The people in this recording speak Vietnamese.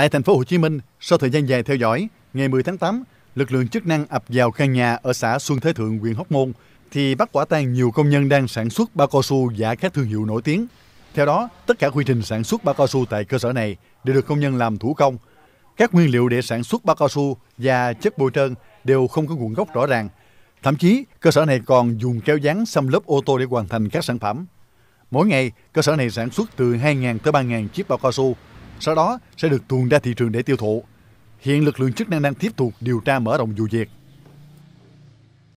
Tại thành phố Hồ Chí Minh, sau thời gian dài theo dõi, ngày 10 tháng 8, lực lượng chức năng ập vào căn nhà ở xã Xuân Thế Thượng, huyện Hóc Môn thì bắt quả tang nhiều công nhân đang sản xuất bao cao su giả các thương hiệu nổi tiếng. Theo đó, tất cả quy trình sản xuất bao cao su tại cơ sở này đều được công nhân làm thủ công. Các nguyên liệu để sản xuất bao cao su và chất bôi trơn đều không có nguồn gốc rõ ràng. Thậm chí, cơ sở này còn dùng keo dán xăm lớp ô tô để hoàn thành các sản phẩm. Mỗi ngày, cơ sở này sản xuất từ 2.000 tới 3.000 chiếc bao cao su sau đó sẽ được tuồn ra thị trường để tiêu thụ. Hiện lực lượng chức năng đang tiếp tục điều tra mở rộng vụ việc.